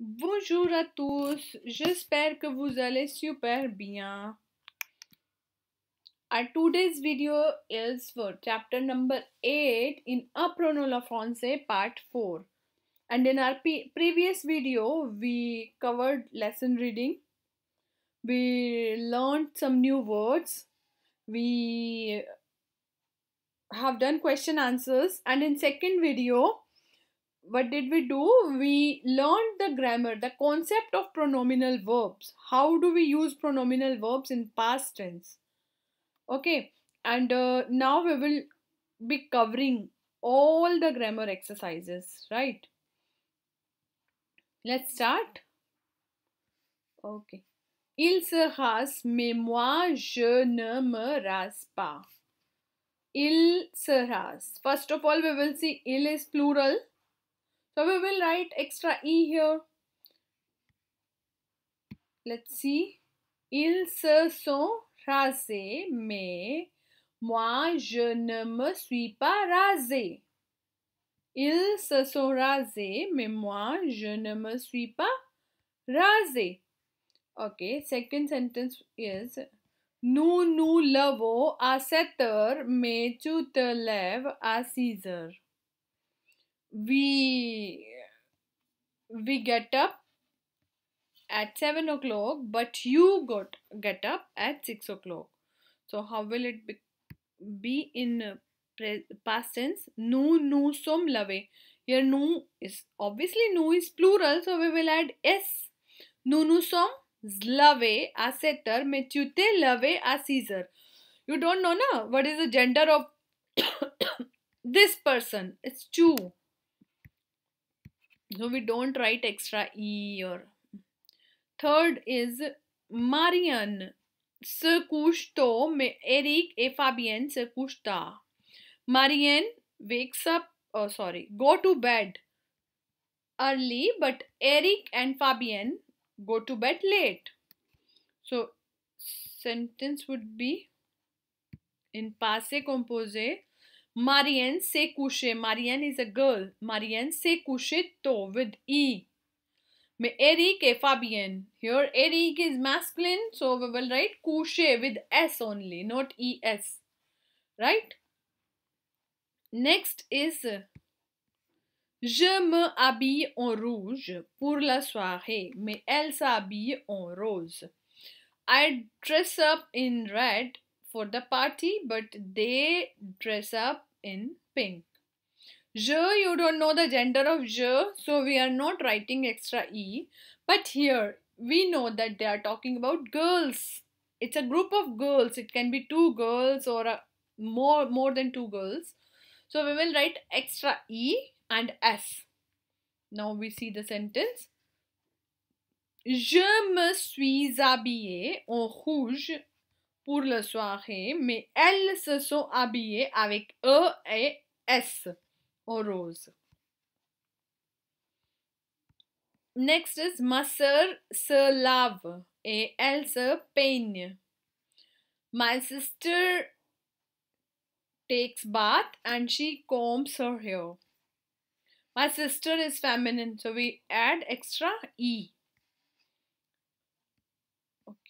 Bonjour à tous, j'espère que vous allez super bien. Our today's video is for chapter number 8 in Apprendre la français part 4. And in our previous video, we covered lesson reading. We learned some new words. We have done question answers. And in second video, what did we do? We learned the grammar, the concept of pronominal verbs. How do we use pronominal verbs in past tense? Okay, and uh, now we will be covering all the grammar exercises, right? Let's start. Okay. Il se rase, mais moi je ne me rase pas. Il se rase. First of all, we will see il is plural so we will write extra E here. Let's see. Ils se sont rasés, mais moi je ne me suis pas rasé. Ils se sont rasés, mais moi je ne me suis pas rasé. Okay, second sentence is Nous nous levons à 7 heures, mais tu te lèves à 6 heures we we get up at 7 o'clock but you got get up at 6 o'clock so how will it be, be in past tense nu nu som lave here nu is obviously nu is plural so we will add s nu nu som zlave a setter metute lave a caesar you don't know na what is the gender of this person it's two so we don't write extra E or. Third is Marian se couche mais Eric et Fabienne se couchent-tard. Marianne wakes up, oh sorry, go to bed early, but Eric and Fabienne go to bed late. So sentence would be in passé composé Marianne se couche. Marianne is a girl. Marianne se couche tôt with E. Eric Fabien. Here Eric is masculine, so we will write couche with S only, not ES. Right? Next is Je me habille en rouge pour la soirée, mais elle s'habille en rose. I dress up in red for the party, but they dress up in pink. Je, you don't know the gender of je, so we are not writing extra e. But here, we know that they are talking about girls. It's a group of girls. It can be two girls or a, more, more than two girls. So we will write extra e and s. Now we see the sentence. Je me suis habillée en rouge pour la soirée, mais elles se sont habillées avec E et S rose. Next is ma sœur se lave et elle se peigne. My sister takes bath and she combs her hair. My sister is feminine, so we add extra E.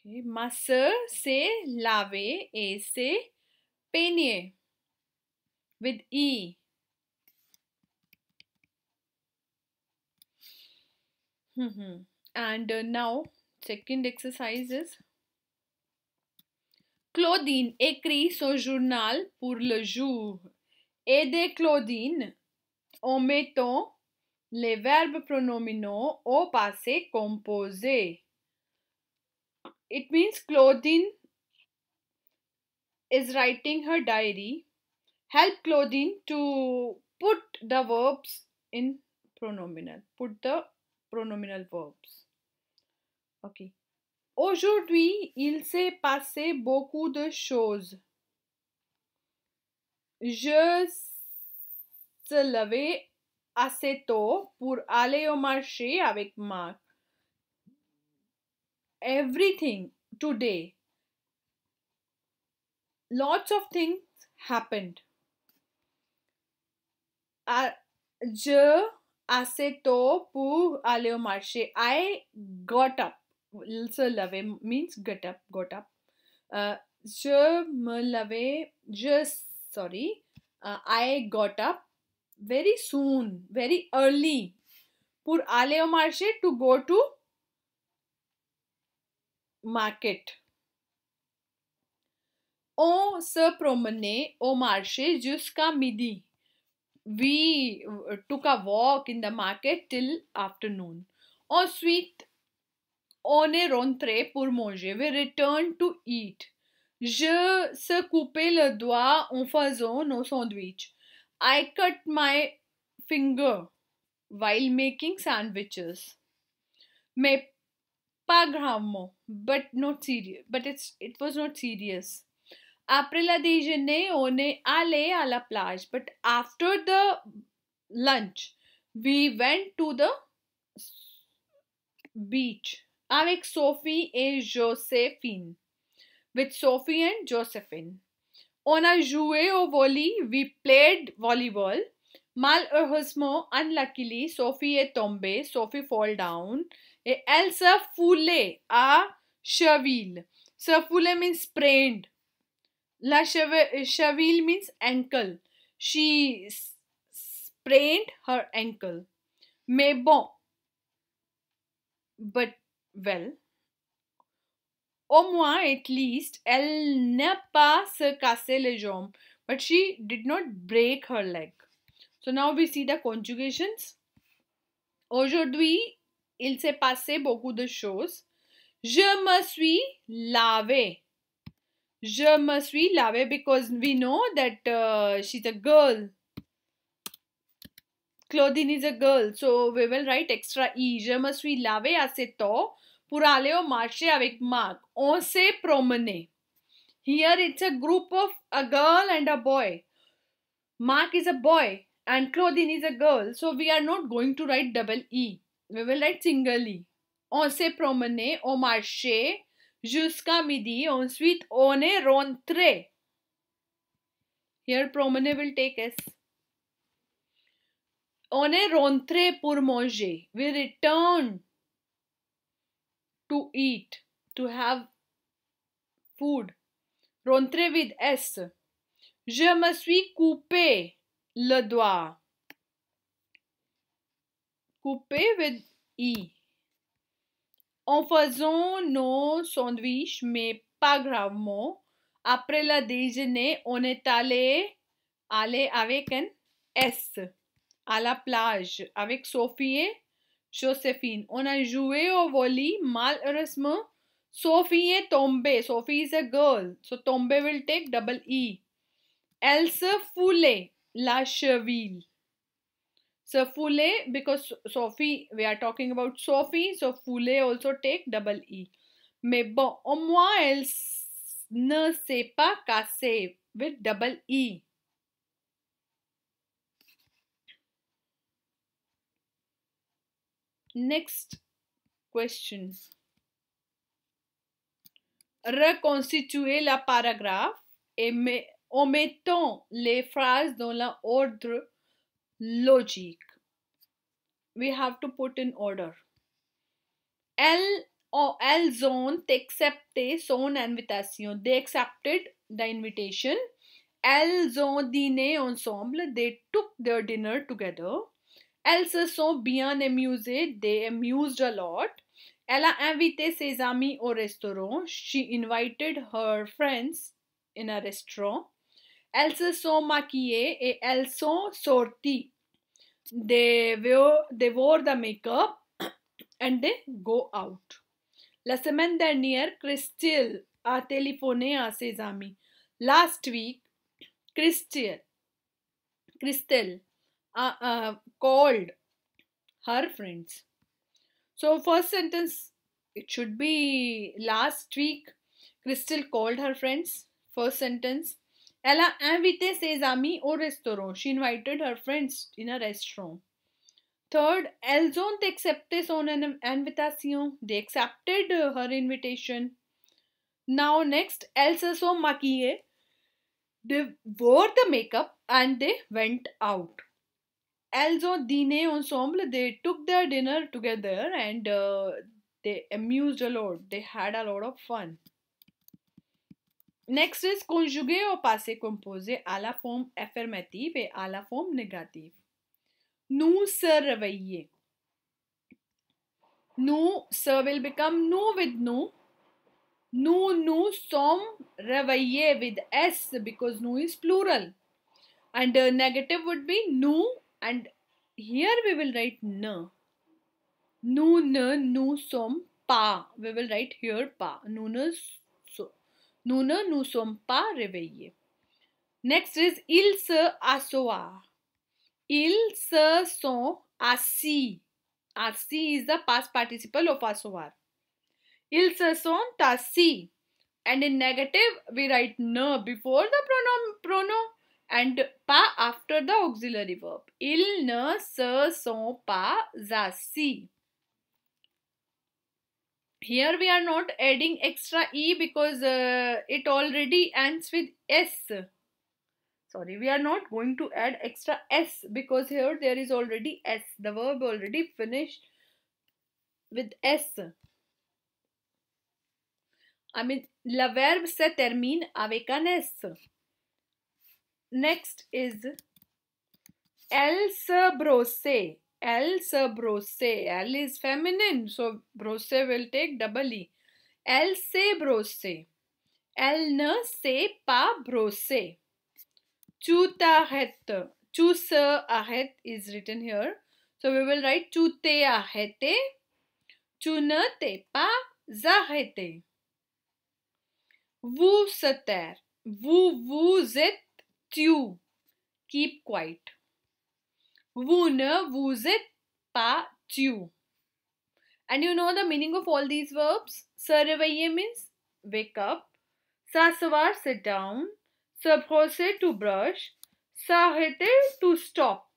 Okay. Ma lave, s'est et With E. Mhm. And uh, now, second exercise is Claudine écrit son journal pour le jour. de Claudine en mettant les verbes pronominaux au passé composé. It means Claudine is writing her diary. Help Claudine to put the verbs in pronominal. Put the pronominal verbs. Ok. Aujourd'hui, il s'est passé beaucoup de choses. Je se levé assez tôt pour aller au marché avec Marc everything today lots of things happened je i got up se lave means get up got up uh, me lave just sorry uh, i got up very soon very early pur aleo marche to go to market. On se promenait au marché jusqu'à midi. We took a walk in the market till afternoon. Ensuite, on est rentré pour manger. We returned to eat. Je se coupais le doigt en faisant nos sandwichs. I cut my finger while making sandwiches. Mes paghamo, but not serious. But it's it was not serious. April adesione one ale alla plage. But after the lunch, we went to the beach avec Sophie et Josephine. With Sophie and Josephine. On a joué au volley. We played volleyball. Mal Malheureusement, unluckily, Sophie est tombée. Sophie fall down se săfule, a Se Săfule means sprained. La cheville eh, means ankle. She sprained her ankle. Mais bon. But well. Au moins, at least, elle n'a pas se cassé les jambes. But she did not break her leg. So now we see the conjugations. Aujourd'hui, Il s'est passé beaucoup de choses. Je me suis lavé. Je me suis lavé because we know that uh, she's a girl. Claudine is a girl. So we will write extra E. Je me suis lavé assez tôt pour aller au marché avec Marc. On s'est promené. Here it's a group of a girl and a boy. Mark is a boy and Claudine is a girl. So we are not going to write double E. we will like Tingali. On s'est promené, on marchait jusqu'à midi, ensuite on est rentré. Here promener will take us. On est rentré pour manger. We return to eat, to have food. Rentré with S. Je me suis coupé le doigt coupé avec i. En faisant nos sandwichs, mais pas gravement, après la déjeuner, on est allé, aller avec un S à la plage avec Sophie et On a joué au volley, malheureusement. Sophie est tombée. Sophie is a girl. So tombe will take double E. Elle se foulait la cheville. So Fule, because Sophie, we are talking about Sophie, so Fule also take double E. Mais bon, au moins, elle ne sait pas casser with double E. Next question. Reconstituer la paragraphe et omettons les phrases dans l'ordre logic. We have to put in order. L or oh, L zone they accepte son invitation. They accepted the invitation. Elles ont dîné ensemble. They took their dinner together. Elles se sont bien amusées. They amused a lot. Elle a invité ses amis au restaurant. She invited her friends in a restaurant. Also, maquillée et elles sont sorties. They wore, they wore the makeup and they go out. La semaine dernière, Christelle a téléphoné à ses amis. Last week, Christelle, Christelle uh, uh, called her friends. So first sentence, it should be last week, Crystal called her friends. First sentence, Ella invité ses amis au restaurant. She invited her friends in a restaurant. Third, elles ont accepté son invitation. They accepted her invitation. Now next, elles se sont maquillées. They wore the makeup and they went out. Elles ont dîné ensemble. They took their dinner together and uh, they amused a lot. They had a lot of fun. Next is conjugué au passé composé à la forme affirmative et à la forme négative. Nous se réveiller. Nous se will become nous with nous. Nous nous sommes réveillés with s because nous is plural. And the negative would be nous and here we will write na. Nous ne nous sommes pas. We will write here pa. Nous ne Nună nu som pa réveillé. Next is ils se assoient. Ils se sont assis. Assis is the past participle of assoir. Ils se sont assis. And in negative, we write ne before the pronoun, pronoun and pa after the auxiliary verb. Ils ne se sont pas assis here we are not adding extra e because uh, it already ends with s sorry we are not going to add extra s because here there is already s the verb already finished with s I mean la verbe se termine avec un s next is else brosser El Sabrose. El is feminine, so Brose will take double E. El Sabrose. El ne se pa brose. Chuta het. Chusa ahet is written here. So we will write chute ahete. Chuna te pa zahete. Vu sater. Vu vu zet tu. Keep quiet. Vous ne vous êtes pas tu. And you know the meaning of all these verbs? Se réveiller means wake up. S'asseoir, sit down. Se brosser, to brush. S'arrêter, to stop.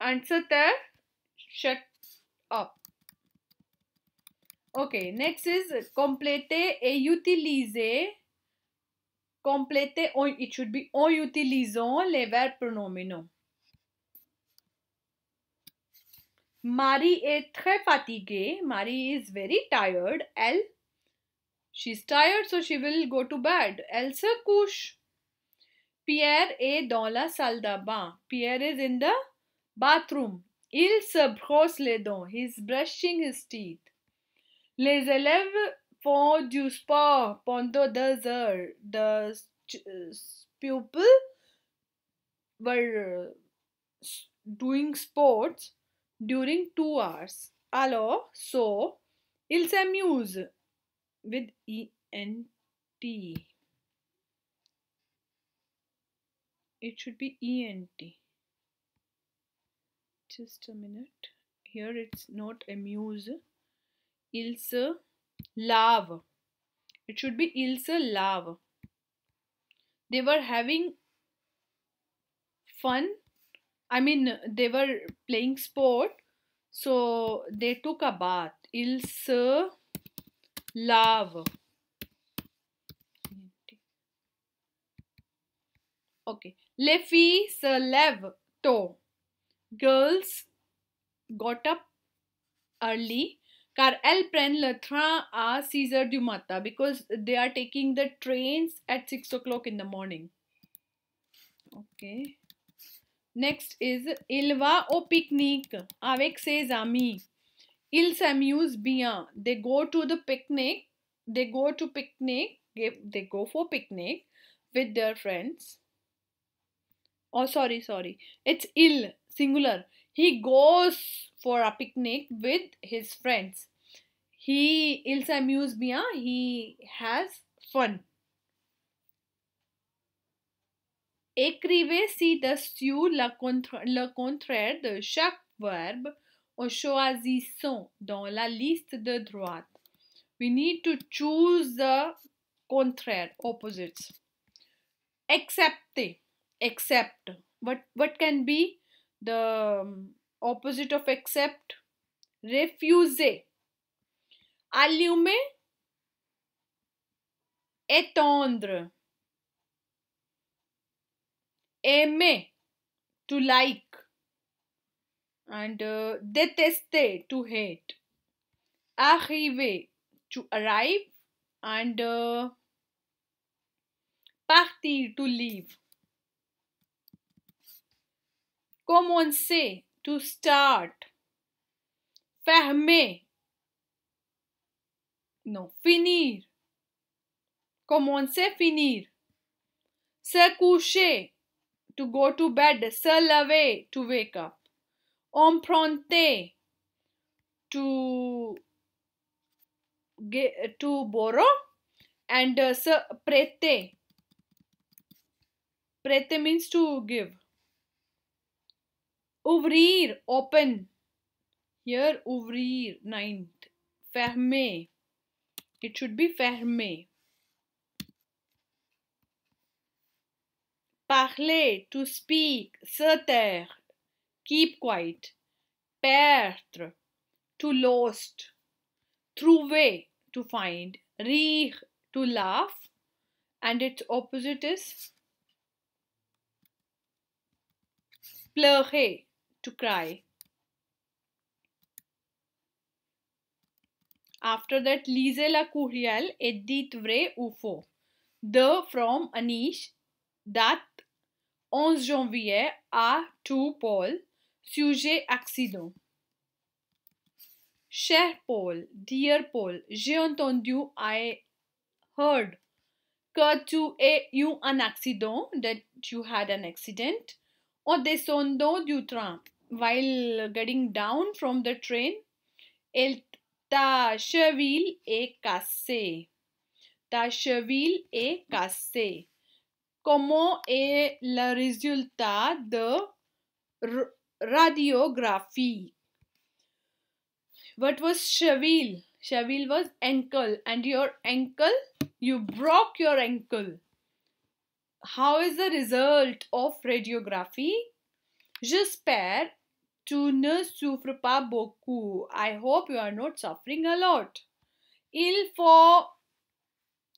And se taire, shut up. Okay, next is compléter et utiliser. Compléter, it should be en utilisant les verbes pronominaux. Marie est très fatiguée. Marie is very tired. Elle, she's tired so she will go to bed. Elle se couche. Pierre est dans la salle de bain. Pierre is in the bathroom. Il se brosse les dents. He's brushing his teeth. Les élèves font du sport pendant deux heures. The pupils were uh, doing sports during 2 hours. Alors, so, il s'amuse with E-N-T. It should be E-N-T. Just a minute. Here it's not amuse. Il se lave. It should be il se lave. They were having fun I mean, they were playing sport, so they took a bath. Ils se Okay. Les filles se lèvent tôt. Girls got up early car elles prennent le train à 6 heures du matin because they are taking the trains at 6 o'clock in the morning. Okay. Next is Ilva o picnic avec ses amis. Il s'amuse bien. They go to the picnic. They go to picnic. They go for picnic with their friends. Oh, sorry, sorry. It's il, singular. He goes for a picnic with his friends. He, il s'amuse bien. He has fun. Écrivez ci-dessus le, contra le contraire de chaque verbe en choisissant dans la liste de droite. We need to choose the contraire, opposites. Accepter, accept. What, what can be the um, opposite of accept? Refuser. Allumer, étendre. Aimé, to like. And uh, to hate. arrive to arrive. And uh, partir, to leave. Commencer, to start. Fermer, no, finir. Commencer, finir. Se coucher, to go to bed, salave, to wake up, emprunt, to get, to borrow, and uh, prete. Prete means to give. Ouvrir, open. Here, ouvrir, ninth. Ferme. It should be ferme. parler, to speak, se taire, keep quiet, perdre, to lost, trouver, to find, rire, to laugh, and its opposite is pleurer, to cry. After that, lisez la courriel et dites vrai ou faux. The from Anish, that 11 janvier à tout Paul, sujet accident. Cher Paul, dear Paul, j'ai entendu, I heard, que tu as eu un accident, that you had an accident, en descendant du train, while getting down from the train, il ta cheville est cassée. Ta cheville est cassée. como eh, la resulta de radiography. What was Shavil? Shavil was ankle and your ankle, you broke your ankle. How is the result of radiography? J'espère tu ne souffres pas beaucoup. I hope you are not suffering a lot. Il for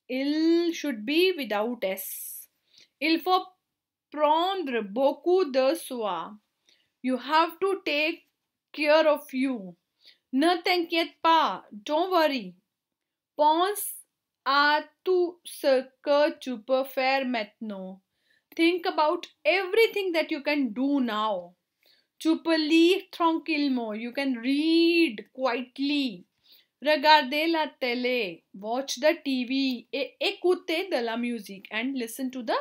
il should be without s. Il faut prendre beaucoup de soi. You have to take care of you. Ne t'inquiète pas. Don't worry. Pense à tout ce que tu peux faire maintenant. Think about everything that you can do now. Tu peux lire tranquillement. You can read quietly. Regardez la télé. Watch the TV. Et Écoutez de la musique and listen to the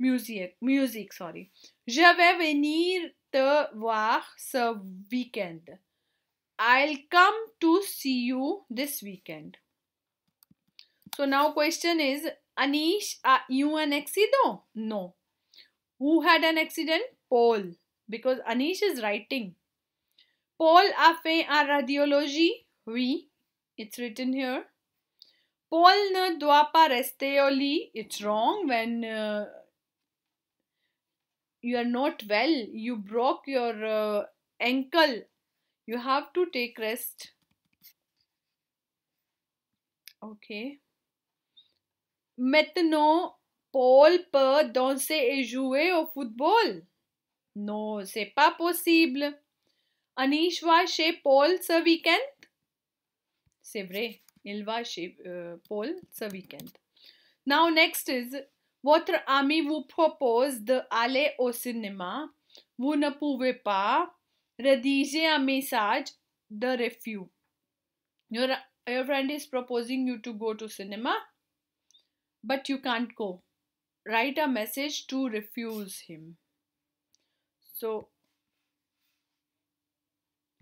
music, music sorry. Je vais venir te voir ce weekend. I'll come to see you this weekend. So now question is, Anish, are you an accident? No. Who had an accident? Paul. Because Anish is writing. Paul a fait un radiologie? Oui. It's written here. Paul ne doit pas rester au lit. It's wrong when uh, you are not well you broke your uh, ankle you have to take rest okay maintenant Paul per danser et jouer au football No, c'est pas possible Anish va chez Paul ce weekend. end c'est vrai il va chez uh, Paul ce weekend. now next is Votre ami vous propose de au cinéma. Vous ne pouvez pas. un message de refus. Your, your friend is proposing you to go to cinema, but you can't go. Write a message to refuse him. So,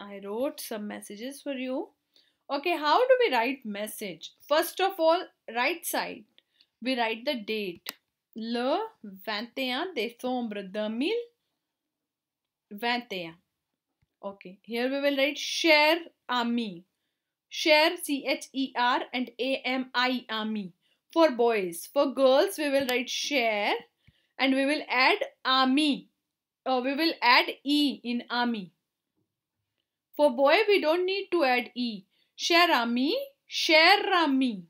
I wrote some messages for you. Okay, how do we write message? First of all, right side, we write the date le 21 décembre 2021. Okay, here we will write share ami. Share C H E R and A M I ami for boys. For girls, we will write share and we will add ami. Uh, we will add E in ami. For boy, we don't need to add E. Share ami, share ami.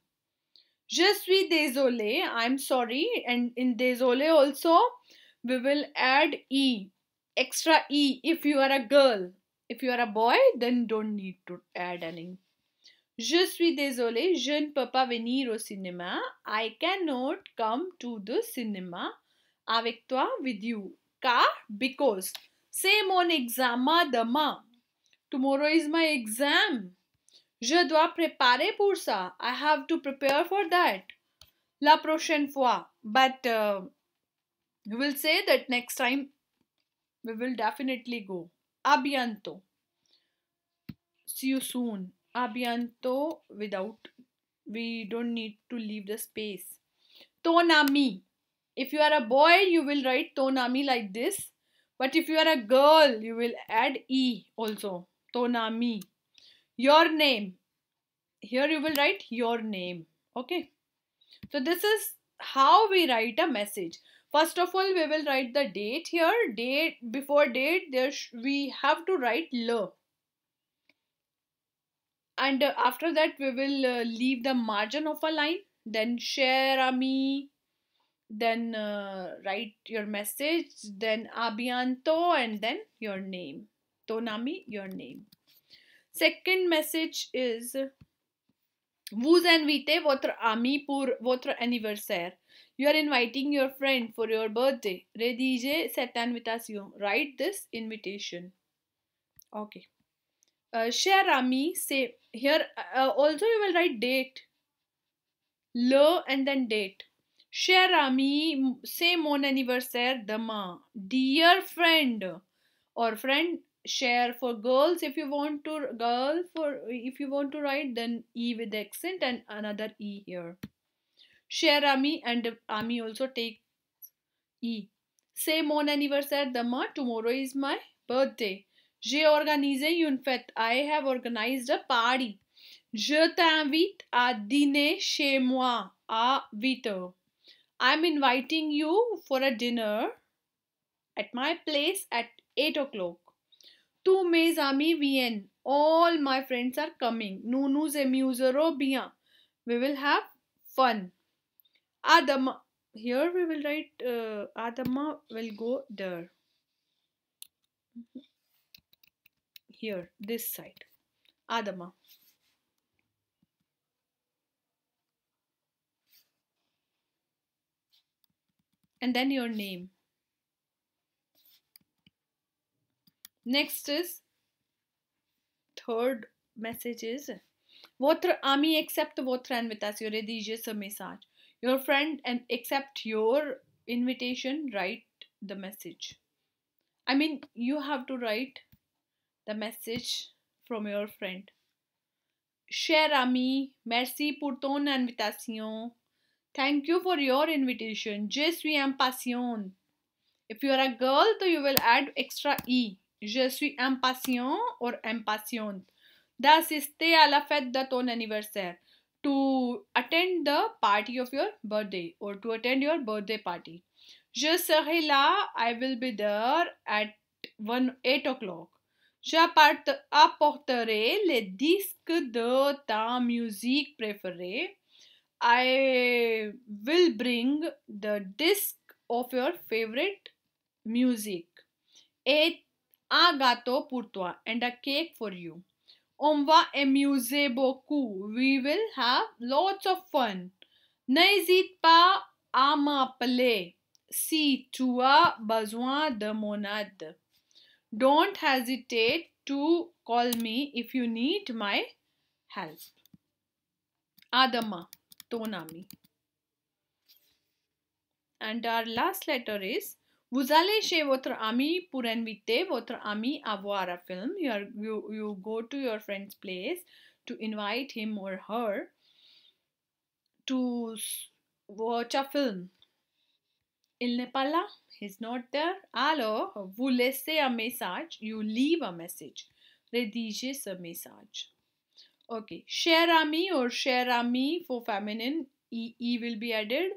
Je suis désolé. I'm sorry. And in désolé also, we will add E. Extra E if you are a girl. If you are a boy, then don't need to add any. Je suis désolé. Je ne peux pas venir au cinéma. I cannot come to the cinema avec toi, with you. Car, because. Same on exam, ma. Tomorrow is my exam. Je dois préparer pour ça. I have to prepare for that. La prochaine fois. But uh, we will say that next time we will definitely go. A bientôt. See you soon. A bientôt without. We don't need to leave the space. Tonami. If you are a boy, you will write Tonami like this. But if you are a girl, you will add E also. Tonami your name here you will write your name okay so this is how we write a message first of all we will write the date here date before date there we have to write le and uh, after that we will uh, leave the margin of a line then share ami then uh, write your message then abianto and then your name tonami your name Second message is Vous invitez votre ami pour votre anniversaire. You are inviting your friend for your birthday. Rédigez cette invitation. Write this invitation. Okay. Uh, cher ami, say here uh, also you will write date. Le and then date. Cher ami, say mon anniversaire demain. Dear friend or friend, share for girls if you want to girl for if you want to write then e with accent and another e here share ami and ami also take e say mon anniversaire dama tomorrow is my birthday j'ai organisé une fête i have organized a party je t'invite à dîner chez moi à 8 i'm inviting you for a dinner at my place at 8 o'clock Tu mes amis viennent. All my friends are coming. Nous nous amuserons bien. We will have fun. Adama. Here we will write uh, Adama will go there. Here, this side. Adama. And then your name. next is third message is Votra ami accept what invitation. with your religious message your friend and accept your invitation write the message i mean you have to write the message from your friend cher ami merci pour ton invitation thank you for your invitation je suis impatient if you are a girl so you will add extra e Je suis impatient or impatient. D'assister à la fête de ton anniversaire. To attend the party of your birthday or to attend your birthday party. Je serai là, I will be there at 1, 8 o'clock. J'apporterai les disques de ta musique préférée. I will bring the disc of your favorite music. Et agato purtua and a cake for you. On va amuser beaucoup. We will have lots of fun. N'hésite pas à m'appeler si tu as besoin de mon aide. Don't hesitate to call me if you need my help. Adama, Tonami. And our last letter is Vous allez chez votre ami pour inviter votre ami à voir un film. You, are, you, you go to your friend's place to invite him or her to watch a film. Il n'est pas là. He's not there. Alors, vous laissez un message. You leave a message. Rédigez ce message. Okay. Share ami or share ami for feminine. e will be added.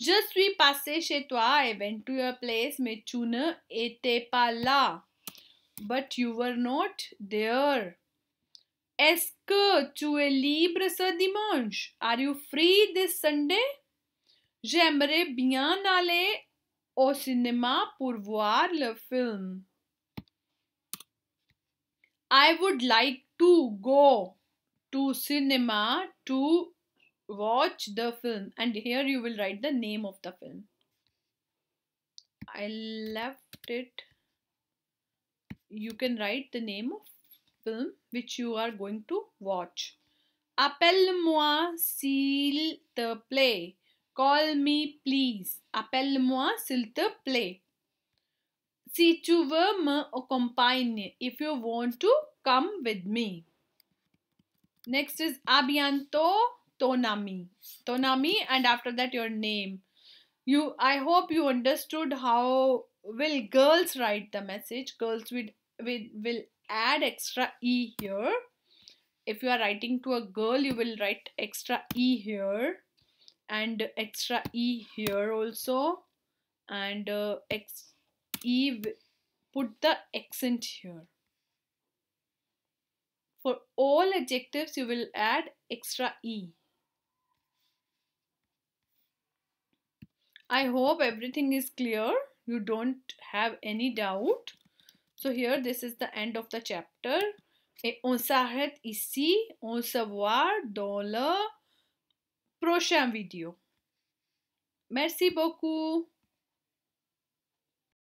Je suis passé chez toi. I went to your place, mais tu ne étais pas là. But you were not there. Est-ce que tu es libre ce dimanche? Are you free this Sunday? J'aimerais bien aller au cinéma pour voir le film. I would like to go to cinema to watch the film and here you will write the name of the film i left it you can write the name of film which you are going to watch appelle-moi s'il te plaît call me please appelle-moi s'il te plaît si tu veux me accompagner if you want to come with me next is abianto Tonami. Tonami, and after that, your name. You, I hope you understood how will girls write the message. Girls will, will, will add extra E here. If you are writing to a girl, you will write extra E here and extra E here also and uh, X E put the accent here. For all adjectives, you will add extra E. I hope everything is clear. You don't have any doubt. So here this is the end of the chapter. Et on s'arrête ici. On se voit dans le prochain vidéo. Merci beaucoup.